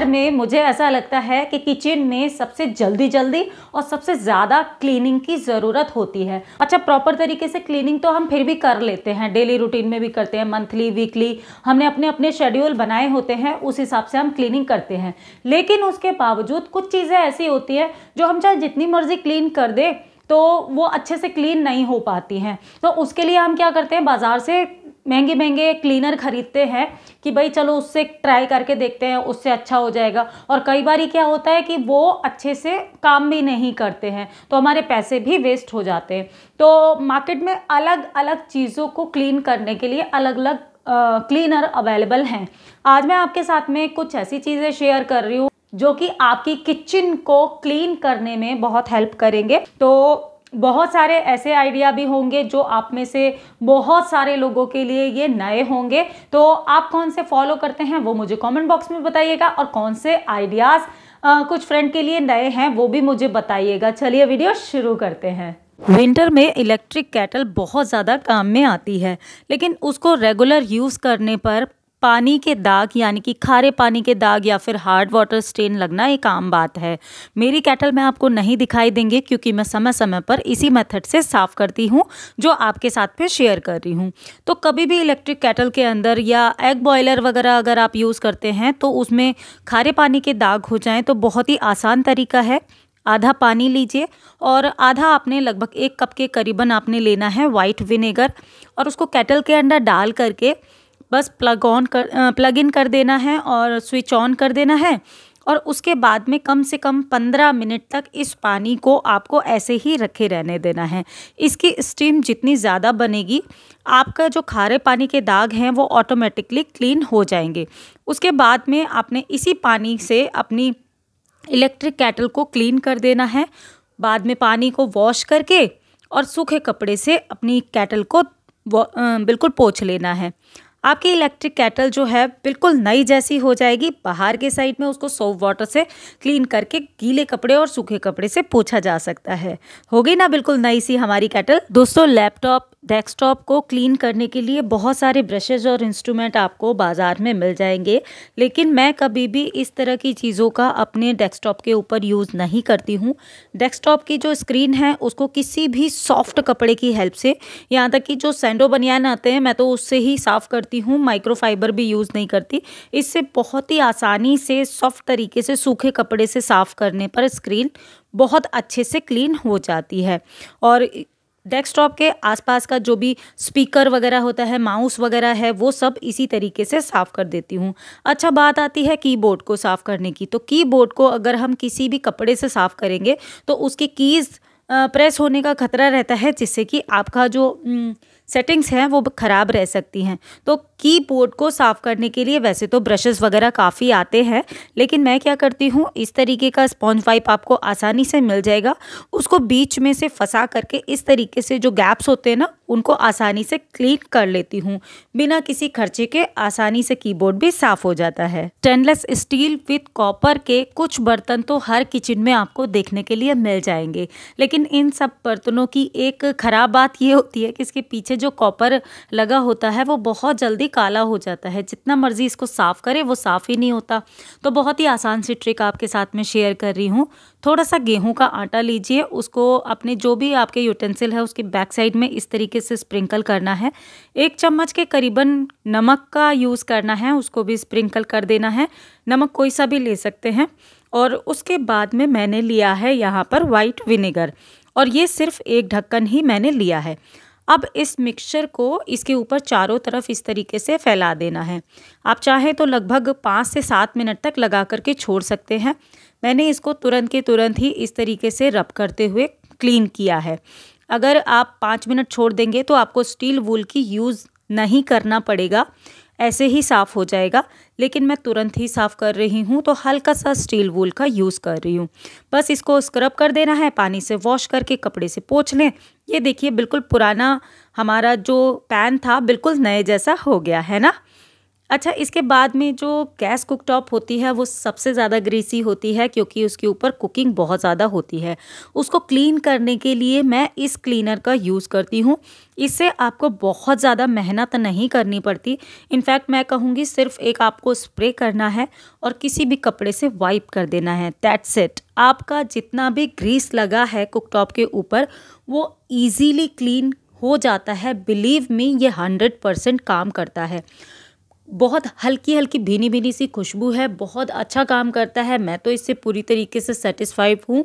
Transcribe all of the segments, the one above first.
घर में मुझे ऐसा लगता है कि किचन में सबसे जल्दी जल्दी और सबसे ज़्यादा क्लीनिंग की ज़रूरत होती है अच्छा प्रॉपर तरीके से क्लीनिंग तो हम फिर भी कर लेते हैं डेली रूटीन में भी करते हैं मंथली वीकली हमने अपने अपने शेड्यूल बनाए होते हैं उस हिसाब से हम क्लीनिंग करते हैं लेकिन उसके बावजूद कुछ चीज़ें ऐसी होती है जो हम चाहे जितनी मर्जी क्लीन कर दें तो वो अच्छे से क्लीन नहीं हो पाती हैं तो उसके लिए हम क्या करते हैं बाज़ार से महंगे महंगे क्लीनर खरीदते हैं कि भाई चलो उससे ट्राई करके देखते हैं उससे अच्छा हो जाएगा और कई बार क्या होता है कि वो अच्छे से काम भी नहीं करते हैं तो हमारे पैसे भी वेस्ट हो जाते हैं तो मार्केट में अलग अलग चीज़ों को क्लीन करने के लिए अलग अलग क्लीनर अवेलेबल हैं आज मैं आपके साथ में कुछ ऐसी चीज़ें शेयर कर रही हूँ जो कि आपकी किचन को क्लीन करने में बहुत हेल्प करेंगे तो बहुत सारे ऐसे आइडिया भी होंगे जो आप में से बहुत सारे लोगों के लिए ये नए होंगे तो आप कौन से फॉलो करते हैं वो मुझे कमेंट बॉक्स में बताइएगा और कौन से आइडियाज़ कुछ फ्रेंड के लिए नए हैं वो भी मुझे बताइएगा चलिए वीडियो शुरू करते हैं विंटर में इलेक्ट्रिक कैटल बहुत ज़्यादा काम में आती है लेकिन उसको रेगुलर यूज़ करने पर पानी के दाग यानी कि खारे पानी के दाग या फिर हार्ड वाटर स्टेन लगना एक आम बात है मेरी कैटल में आपको नहीं दिखाई देंगे क्योंकि मैं समय समय पर इसी मेथड से साफ़ करती हूँ जो आपके साथ में शेयर कर रही हूँ तो कभी भी इलेक्ट्रिक कैटल के अंदर या एग बॉयलर वगैरह अगर आप यूज़ करते हैं तो उसमें खारे पानी के दाग हो जाएँ तो बहुत ही आसान तरीका है आधा पानी लीजिए और आधा आपने लगभग एक कप के करीबन आपने लेना है वाइट विनेगर और उसको केटल के अंदर डाल करके बस प्लग ऑन कर प्लग इन कर देना है और स्विच ऑन कर देना है और उसके बाद में कम से कम पंद्रह मिनट तक इस पानी को आपको ऐसे ही रखे रहने देना है इसकी स्टीम जितनी ज़्यादा बनेगी आपका जो खारे पानी के दाग हैं वो ऑटोमेटिकली क्लीन हो जाएंगे उसके बाद में आपने इसी पानी से अपनी इलेक्ट्रिक कैटल को क्लीन कर देना है बाद में पानी को वॉश करके और सूखे कपड़े से अपनी कैटल को बिल्कुल पोछ लेना है आपकी इलेक्ट्रिक कैटल जो है बिल्कुल नई जैसी हो जाएगी बाहर के साइड में उसको सोप वाटर से क्लीन करके गीले कपड़े और सूखे कपड़े से पोछा जा सकता है होगी ना बिल्कुल नई सी हमारी कैटल दोस्तों लैपटॉप डेस्कटॉप को क्लीन करने के लिए बहुत सारे ब्रशेज और इंस्ट्रूमेंट आपको बाज़ार में मिल जाएंगे लेकिन मैं कभी भी इस तरह की चीज़ों का अपने डेस्कटॉप के ऊपर यूज़ नहीं करती हूँ डेस्कटॉप की जो स्क्रीन है उसको किसी भी सॉफ्ट कपड़े की हेल्प से यहाँ तक कि जो सेंडो बनियान आते हैं मैं तो उससे ही साफ़ करती हूँ माइक्रोफाइबर भी यूज़ नहीं करती इससे बहुत ही आसानी से सॉफ्ट तरीके से सूखे कपड़े से साफ़ करने पर स्क्रीन बहुत अच्छे से क्लीन हो जाती है और डेस्कटॉप के आसपास का जो भी स्पीकर वगैरह होता है माउस वगैरह है वो सब इसी तरीके से साफ़ कर देती हूँ अच्छा बात आती है कीबोर्ड को साफ़ करने की तो कीबोर्ड को अगर हम किसी भी कपड़े से साफ़ करेंगे तो उसकी कीज़ प्रेस होने का खतरा रहता है जिससे कि आपका जो सेटिंग्स हैं वो ख़राब रह सकती हैं तो कीबोर्ड को साफ़ करने के लिए वैसे तो ब्रशेस वगैरह काफ़ी आते हैं लेकिन मैं क्या करती हूँ इस तरीके का स्पॉन्ज वाइप आपको आसानी से मिल जाएगा उसको बीच में से फंसा करके इस तरीके से जो गैप्स होते हैं ना उनको आसानी से क्लीन कर लेती हूँ बिना किसी खर्चे के आसानी से कीबोर्ड भी साफ हो जाता है स्टेनलेस स्टील विथ कॉपर के कुछ बर्तन तो हर किचन में आपको देखने के लिए मिल जाएंगे लेकिन इन सब बर्तनों की एक ख़राब बात यह होती है कि इसके पीछे जो कॉपर लगा होता है वो बहुत जल्दी काला हो जाता है जितना मर्ज़ी इसको साफ़ करे वो साफ़ ही नहीं होता तो बहुत ही आसान सी ट्रिक आपके साथ में शेयर कर रही हूँ थोड़ा सा गेहूं का आटा लीजिए उसको अपने जो भी आपके यूटेंसिल है उसके बैक साइड में इस तरीके से स्प्रिंकल करना है एक चम्मच के करीबन नमक का यूज़ करना है उसको भी स्प्रिंकल कर देना है नमक कोई सा भी ले सकते हैं और उसके बाद में मैंने लिया है यहाँ पर वाइट विनेगर और ये सिर्फ एक ढक्कन ही मैंने लिया है अब इस मिक्सचर को इसके ऊपर चारों तरफ इस तरीके से फैला देना है आप चाहें तो लगभग पाँच से सात मिनट तक लगा करके छोड़ सकते हैं मैंने इसको तुरंत के तुरंत ही इस तरीके से रब करते हुए क्लीन किया है अगर आप पाँच मिनट छोड़ देंगे तो आपको स्टील वूल की यूज़ नहीं करना पड़ेगा ऐसे ही साफ़ हो जाएगा लेकिन मैं तुरंत ही साफ़ कर रही हूँ तो हल्का सा स्टील वूल का यूज़ कर रही हूँ बस इसको स्क्रब कर देना है पानी से वॉश करके कपड़े से पोछ लें ये देखिए बिल्कुल पुराना हमारा जो पैन था बिल्कुल नए जैसा हो गया है ना अच्छा इसके बाद में जो गैस कुकटॉप होती है वो सबसे ज़्यादा ग्रीसी होती है क्योंकि उसके ऊपर कुकिंग बहुत ज़्यादा होती है उसको क्लीन करने के लिए मैं इस क्लीनर का यूज़ करती हूँ इससे आपको बहुत ज़्यादा मेहनत नहीं करनी पड़ती इनफैक्ट मैं कहूँगी सिर्फ एक आपको स्प्रे करना है और किसी भी कपड़े से वाइप कर देना है दैट्स इट आपका जितना भी ग्रीस लगा है कुकटॉप के ऊपर वो ईजीली क्लीन हो जाता है बिलीव मी ये हंड्रेड परसेंट काम करता है बहुत हल्की हल्की भीनी भीनी सी खुशबू है बहुत अच्छा काम करता है मैं तो इससे पूरी तरीके से सेटिस्फाइड हूँ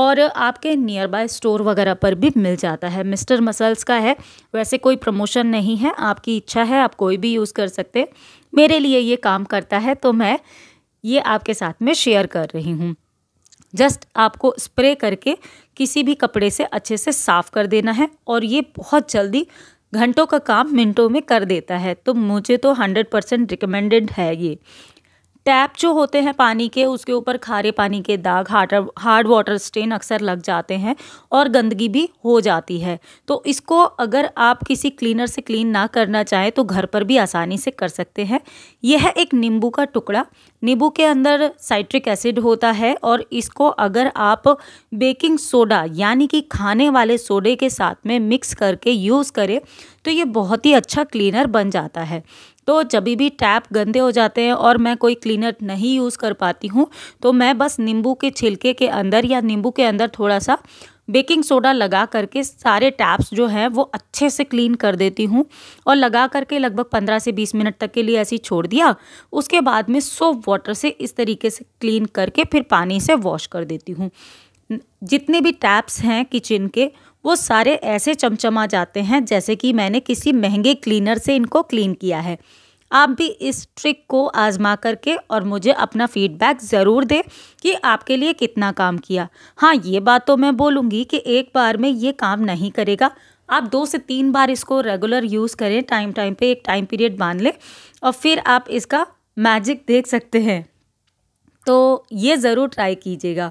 और आपके नियर बाय स्टोर वगैरह पर भी मिल जाता है मिस्टर मसल्स का है वैसे कोई प्रमोशन नहीं है आपकी इच्छा है आप कोई भी यूज़ कर सकते मेरे लिए ये काम करता है तो मैं ये आपके साथ में शेयर कर रही हूँ जस्ट आपको स्प्रे करके किसी भी कपड़े से अच्छे से साफ़ कर देना है और ये बहुत जल्दी घंटों का काम मिनटों में कर देता है तो मुझे तो हंड्रेड परसेंट रिकमेंडेड है ये टैप जो होते हैं पानी के उसके ऊपर खारे पानी के दाग हार्ड हार्ड वाटर स्टेन अक्सर लग जाते हैं और गंदगी भी हो जाती है तो इसको अगर आप किसी क्लीनर से क्लीन ना करना चाहें तो घर पर भी आसानी से कर सकते हैं यह है एक नींबू का टुकड़ा नींबू के अंदर साइट्रिक एसिड होता है और इसको अगर आप बेकिंग सोडा यानी कि खाने वाले सोडे के साथ में मिक्स करके यूज़ करें तो ये बहुत ही अच्छा क्लीनर बन जाता है तो जब भी टैप गंदे हो जाते हैं और मैं कोई क्लीनर नहीं यूज़ कर पाती हूँ तो मैं बस नींबू के छिलके के अंदर या नींबू के अंदर थोड़ा सा बेकिंग सोडा लगा करके सारे टैप्स जो हैं वो अच्छे से क्लीन कर देती हूँ और लगा करके लगभग पंद्रह से बीस मिनट तक के लिए ऐसे ही छोड़ दिया उसके बाद में सोप वाटर से इस तरीके से क्लीन करके फिर पानी से वॉश कर देती हूँ जितने भी टैप्स हैं किचन के वो सारे ऐसे चमचमा जाते हैं जैसे कि मैंने किसी महंगे क्लीनर से इनको क्लीन किया है आप भी इस ट्रिक को आजमा करके और मुझे अपना फीडबैक ज़रूर दें कि आपके लिए कितना काम किया हाँ ये बात तो मैं बोलूँगी कि एक बार में ये काम नहीं करेगा आप दो से तीन बार इसको रेगुलर यूज़ करें टाइम टाइम पे एक टाइम पीरियड बांध लें और फिर आप इसका मैजिक देख सकते हैं तो ये ज़रूर ट्राई कीजिएगा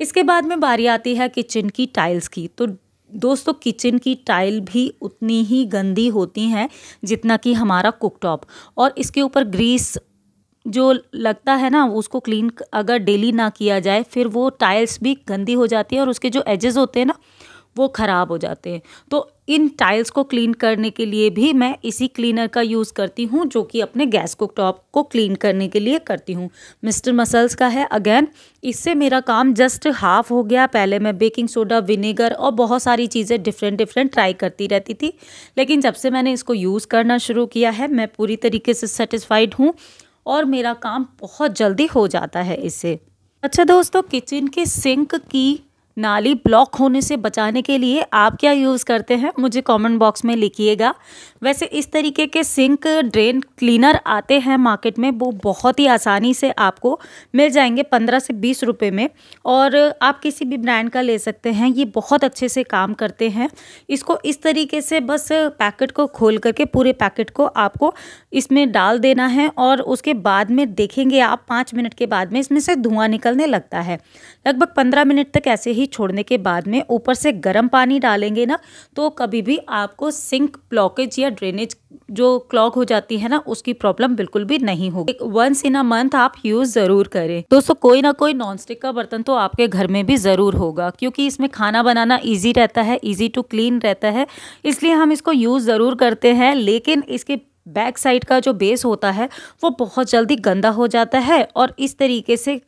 इसके बाद में बारी आती है किचन की टाइल्स की तो दोस्तों किचन की टाइल भी उतनी ही गंदी होती हैं जितना कि हमारा कुकटॉप और इसके ऊपर ग्रीस जो लगता है ना उसको क्लीन अगर डेली ना किया जाए फिर वो टाइल्स भी गंदी हो जाती है और उसके जो एजेस होते हैं ना वो ख़राब हो जाते हैं तो इन टाइल्स को क्लीन करने के लिए भी मैं इसी क्लीनर का यूज़ करती हूँ जो कि अपने गैस कुक टॉप को क्लीन करने के लिए करती हूँ मिस्टर मसल्स का है अगेन इससे मेरा काम जस्ट हाफ हो गया पहले मैं बेकिंग सोडा विनेगर और बहुत सारी चीज़ें डिफरेंट डिफरेंट ट्राई करती रहती थी लेकिन जब से मैंने इसको यूज़ करना शुरू किया है मैं पूरी तरीके से सेटिस्फाइड हूँ और मेरा काम बहुत जल्दी हो जाता है इससे अच्छा दोस्तों किचन के सिंक की नाली ब्लॉक होने से बचाने के लिए आप क्या यूज़ करते हैं मुझे कमेंट बॉक्स में लिखिएगा वैसे इस तरीके के सिंक ड्रेन क्लीनर आते हैं मार्केट में वो बहुत ही आसानी से आपको मिल जाएंगे पंद्रह से बीस रुपये में और आप किसी भी ब्रांड का ले सकते हैं ये बहुत अच्छे से काम करते हैं इसको इस तरीके से बस पैकेट को खोल करके पूरे पैकेट को आपको इसमें डाल देना है और उसके बाद में देखेंगे आप पाँच मिनट के बाद में इसमें से धुआं निकलने लगता है लगभग पंद्रह मिनट तक ऐसे ही छोड़ने के बाद में ऊपर से गर्म पानी डालेंगे ना तो कभी भी आपको सिंक ब्लॉकेज या ड्रेनेज जो क्लॉग हो जाती है ना उसकी प्रॉब्लम बिल्कुल भी नहीं होगी वंस इन अ मंथ आप यूज जरूर करें दोस्तों कोई ना कोई नॉनस्टिक का बर्तन तो आपके घर में भी जरूर होगा क्योंकि इसमें खाना बनाना इजी रहता है इजी टू क्लीन रहता है इसलिए हम इसको यूज जरूर करते हैं लेकिन इसके बैक साइड का जो बेस होता है वो बहुत जल्दी गंदा हो जाता है और इस तरीके से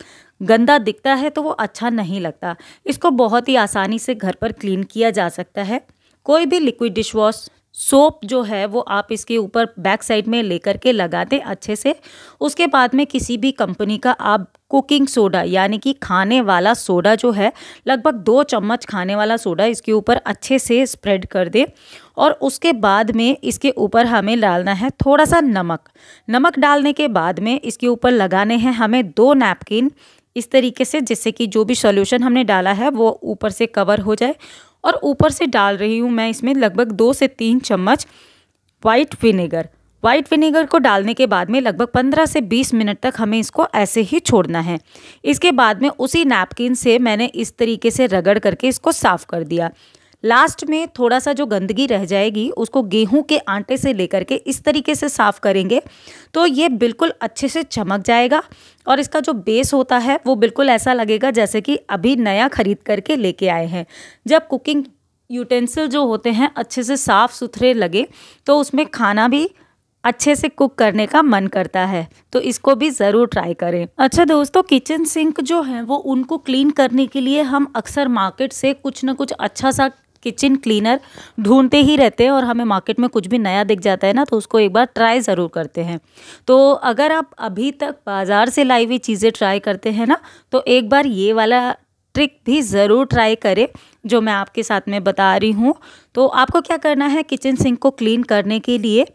गंदा दिखता है तो वो अच्छा नहीं लगता इसको बहुत ही आसानी से घर पर क्लीन किया जा सकता है कोई भी लिक्विड डिश वॉश सोप जो है वो आप इसके ऊपर बैक साइड में लेकर के लगा दें अच्छे से उसके बाद में किसी भी कंपनी का आप कुकिंग सोडा यानी कि खाने वाला सोडा जो है लगभग दो चम्मच खाने वाला सोडा इसके ऊपर अच्छे से स्प्रेड कर दें और उसके बाद में इसके ऊपर हमें डालना है थोड़ा सा नमक नमक डालने के बाद में इसके ऊपर लगाने हैं हमें दो नैपकिन इस तरीके से जिससे कि जो भी सॉल्यूशन हमने डाला है वो ऊपर से कवर हो जाए और ऊपर से डाल रही हूँ मैं इसमें लगभग दो से तीन चम्मच वाइट विनेगर वाइट विनेगर को डालने के बाद में लगभग 15 से 20 मिनट तक हमें इसको ऐसे ही छोड़ना है इसके बाद में उसी नैपकिन से मैंने इस तरीके से रगड़ करके इसको साफ़ कर दिया लास्ट में थोड़ा सा जो गंदगी रह जाएगी उसको गेहूं के आटे से लेकर के इस तरीके से साफ़ करेंगे तो ये बिल्कुल अच्छे से चमक जाएगा और इसका जो बेस होता है वो बिल्कुल ऐसा लगेगा जैसे कि अभी नया खरीद करके लेके आए हैं जब कुकिंग यूटेंसिल जो होते हैं अच्छे से साफ़ सुथरे लगे तो उसमें खाना भी अच्छे से कुक करने का मन करता है तो इसको भी ज़रूर ट्राई करें अच्छा दोस्तों किचन सिंक जो है वो उनको क्लीन करने के लिए हम अक्सर मार्केट से कुछ ना कुछ अच्छा सा किचन क्लीनर ढूंढते ही रहते हैं और हमें मार्केट में कुछ भी नया दिख जाता है ना तो उसको एक बार ट्राई ज़रूर करते हैं तो अगर आप अभी तक बाज़ार से लाई हुई चीज़ें ट्राई करते हैं ना तो एक बार ये वाला ट्रिक भी ज़रूर ट्राई करें जो मैं आपके साथ में बता रही हूँ तो आपको क्या करना है किचन सिंक को क्लीन करने के लिए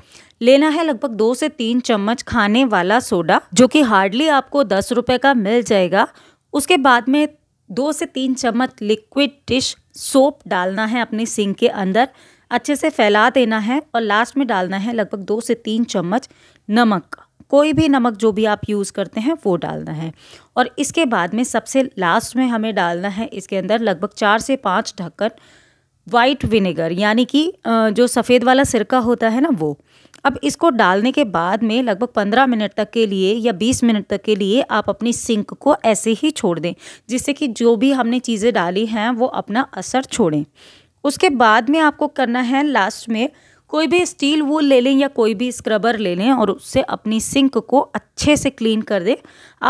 लेना है लगभग दो से तीन चम्मच खाने वाला सोडा जो कि हार्डली आपको दस रुपये का मिल जाएगा उसके बाद में दो से तीन चम्मच लिक्विड डिश सोप डालना है अपने सिंक के अंदर अच्छे से फैला देना है और लास्ट में डालना है लगभग दो से तीन चम्मच नमक कोई भी नमक जो भी आप यूज़ करते हैं वो डालना है और इसके बाद में सबसे लास्ट में हमें डालना है इसके अंदर लगभग चार से पाँच ढक्कन वाइट विनेगर यानी कि जो सफ़ेद वाला सिरका होता है ना वो अब इसको डालने के बाद में लगभग पंद्रह मिनट तक के लिए या बीस मिनट तक के लिए आप अपनी सिंक को ऐसे ही छोड़ दें जिससे कि जो भी हमने चीज़ें डाली हैं वो अपना असर छोड़ें उसके बाद में आपको करना है लास्ट में कोई भी स्टील वूल ले लें या कोई भी स्क्रबर ले लें और उससे अपनी सिंक को अच्छे से क्लीन कर दें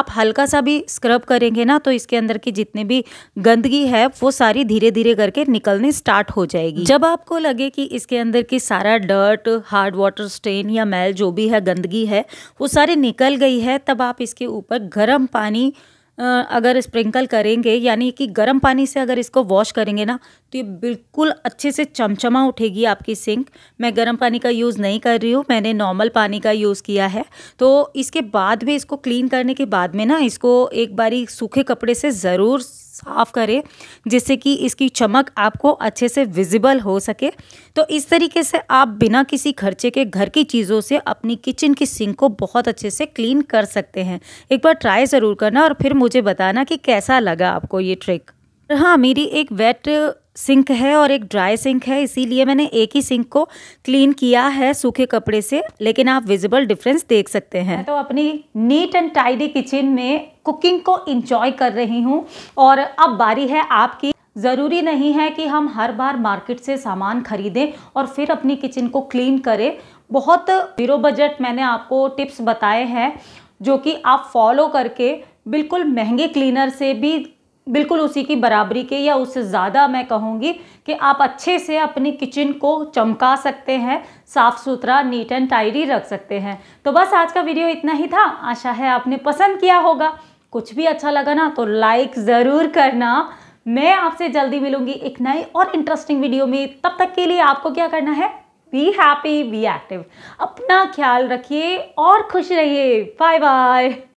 आप हल्का सा भी स्क्रब करेंगे ना तो इसके अंदर की जितनी भी गंदगी है वो सारी धीरे धीरे करके निकलने स्टार्ट हो जाएगी जब आपको लगे कि इसके अंदर की सारा डर्ट हार्ड वाटर स्टेन या मैल जो भी है गंदगी है वो सारी निकल गई है तब आप इसके ऊपर गर्म पानी अगर स्प्रिंकल करेंगे यानी कि गर्म पानी से अगर इसको वॉश करेंगे ना तो ये बिल्कुल अच्छे से चमचमा उठेगी आपकी सिंक मैं गर्म पानी का यूज़ नहीं कर रही हूँ मैंने नॉर्मल पानी का यूज़ किया है तो इसके बाद भी इसको क्लीन करने के बाद में ना इसको एक बारी सूखे कपड़े से ज़रूर साफ़ करें जिससे कि इसकी चमक आपको अच्छे से विजिबल हो सके तो इस तरीके से आप बिना किसी खर्चे के घर की चीज़ों से अपनी किचन की सिंक को बहुत अच्छे से क्लीन कर सकते हैं एक बार ट्राई ज़रूर करना और फिर मुझे बताना कि कैसा लगा आपको ये ट्रिक हाँ मेरी एक वेट सिंक है और एक ड्राई सिंक है इसीलिए मैंने एक ही सिंक को क्लीन किया है सूखे कपड़े से लेकिन आप विजिबल डिफरेंस देख सकते हैं तो अपनी नीट एंड टाइडी किचन में कुकिंग को इंजॉय कर रही हूँ और अब बारी है आपकी ज़रूरी नहीं है कि हम हर बार मार्केट से सामान खरीदें और फिर अपनी किचन को क्लीन करें बहुत जीरो बजट मैंने आपको टिप्स बताए हैं जो कि आप फॉलो करके बिल्कुल महंगे क्लीनर से भी बिल्कुल उसी की बराबरी के या उससे ज़्यादा मैं कहूँगी कि आप अच्छे से अपनी किचन को चमका सकते हैं साफ़ सुथरा नीट एंड टाइडी रख सकते हैं तो बस आज का वीडियो इतना ही था आशा है आपने पसंद किया होगा कुछ भी अच्छा लगा ना तो लाइक ज़रूर करना मैं आपसे जल्दी मिलूंगी एक नई और इंटरेस्टिंग वीडियो में तब तक के लिए आपको क्या करना है बी हैप्पी बी एक्टिव अपना ख्याल रखिए और खुश रहिए बाय बाय